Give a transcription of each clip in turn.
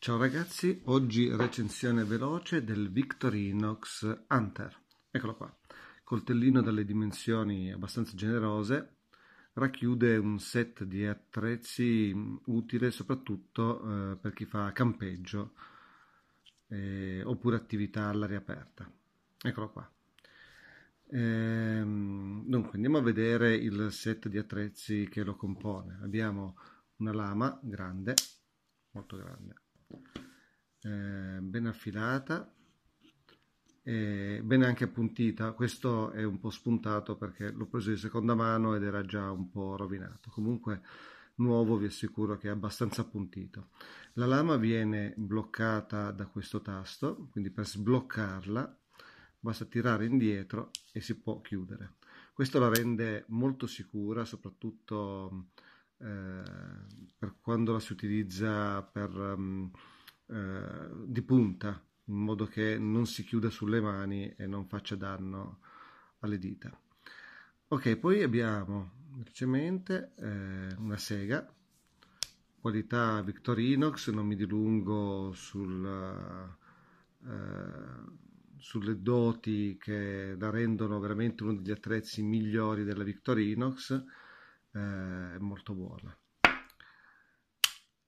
Ciao ragazzi, oggi recensione veloce del Victorinox Hunter. Eccolo qua, coltellino dalle dimensioni abbastanza generose, racchiude un set di attrezzi utile soprattutto eh, per chi fa campeggio eh, oppure attività all'aria aperta. Eccolo qua. Ehm, dunque andiamo a vedere il set di attrezzi che lo compone. Abbiamo una lama grande, molto grande eh, ben affilata e ben anche appuntita. Questo è un po' spuntato perché l'ho preso di seconda mano ed era già un po' rovinato. Comunque nuovo vi assicuro che è abbastanza appuntito. La lama viene bloccata da questo tasto, quindi per sbloccarla basta tirare indietro e si può chiudere. Questo la rende molto sicura, soprattutto eh, quando la si utilizza per, um, eh, di punta, in modo che non si chiuda sulle mani e non faccia danno alle dita. Ok, poi abbiamo velocemente eh, una sega, qualità Victorinox, non mi dilungo sul, eh, sulle doti che la rendono veramente uno degli attrezzi migliori della Victorinox, eh, è molto buona.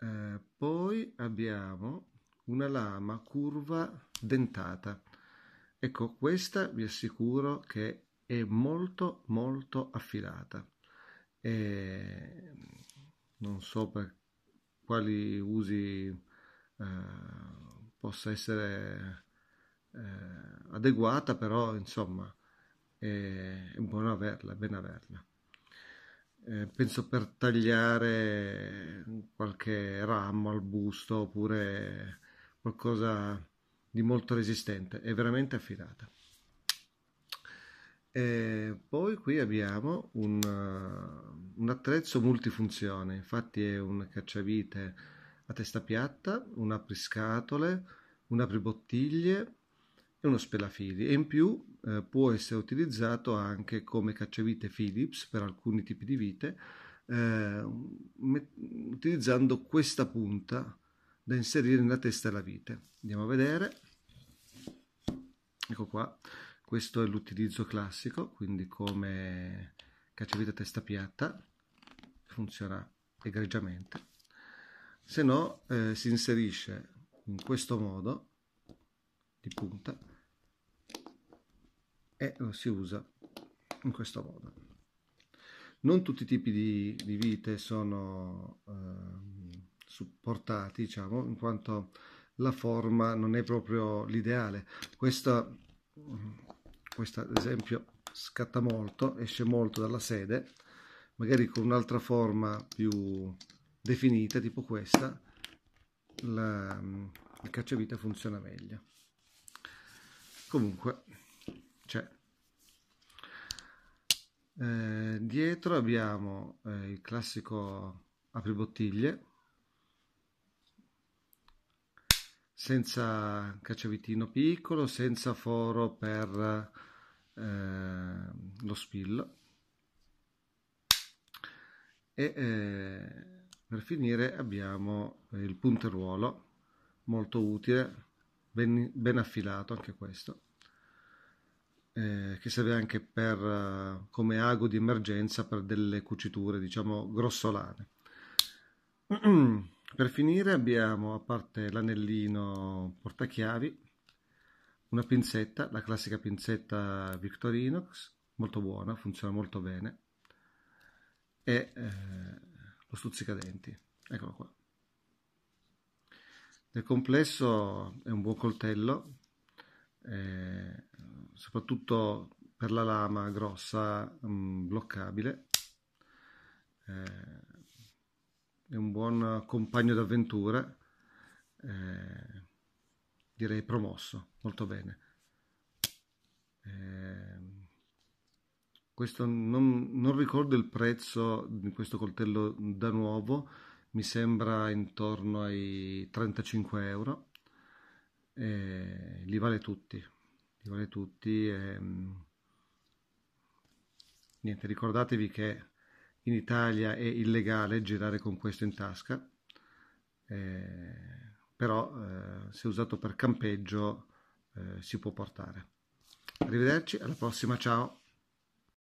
Eh, poi abbiamo una lama curva dentata. Ecco, questa vi assicuro che è molto molto affilata. E non so per quali usi eh, possa essere eh, adeguata, però insomma è, è buono averla, è bene averla. Eh, penso per tagliare qualche ramo al busto oppure qualcosa di molto resistente, è veramente affidata. E poi qui abbiamo un, un, attrezzo multifunzione, infatti è un cacciavite a testa piatta, un apriscatole, un apribottiglie, è uno spelafili e in più eh, può essere utilizzato anche come cacciavite Philips per alcuni tipi di vite eh, utilizzando questa punta da inserire nella testa della vite. Andiamo a vedere. Ecco qua, questo è l'utilizzo classico, quindi come cacciavite a testa piatta, funziona egregiamente. Se no eh, si inserisce in questo modo di punta e lo eh, si usa in questo modo. Non tutti i tipi di, di vite sono eh, supportati, diciamo, in quanto la forma non è proprio l'ideale. Questa, questa, ad esempio, scatta molto, esce molto dalla sede, magari con un'altra forma più definita, tipo questa, la, il cacciavite funziona meglio. Comunque, c'è. Eh, dietro abbiamo eh, il classico apribottiglie senza cacciavitino piccolo, senza foro per eh, lo spillo e eh, per finire abbiamo il punteruolo molto utile ben, ben affilato anche questo eh, che serve anche per, eh, come ago di emergenza per delle cuciture, diciamo, grossolane. Per finire abbiamo, a parte l'anellino portachiavi, una pinzetta, la classica pinzetta Victorinox, molto buona, funziona molto bene, e eh, lo stuzzicadenti, eccolo qua. Nel complesso è un buon coltello eh, soprattutto per la lama grossa mh, mm, bloccabile. Eh, è un buon compagno d'avventura, eh, direi promosso, molto bene. Eh, questo non, non ricordo il prezzo di questo coltello da nuovo, mi sembra intorno ai 35 euro eh, li vale tutti, li vale tutti. E, ehm, niente, ricordatevi che in Italia è illegale girare con questo in tasca, eh, però eh, se usato per campeggio eh, si può portare. Arrivederci, alla prossima, ciao!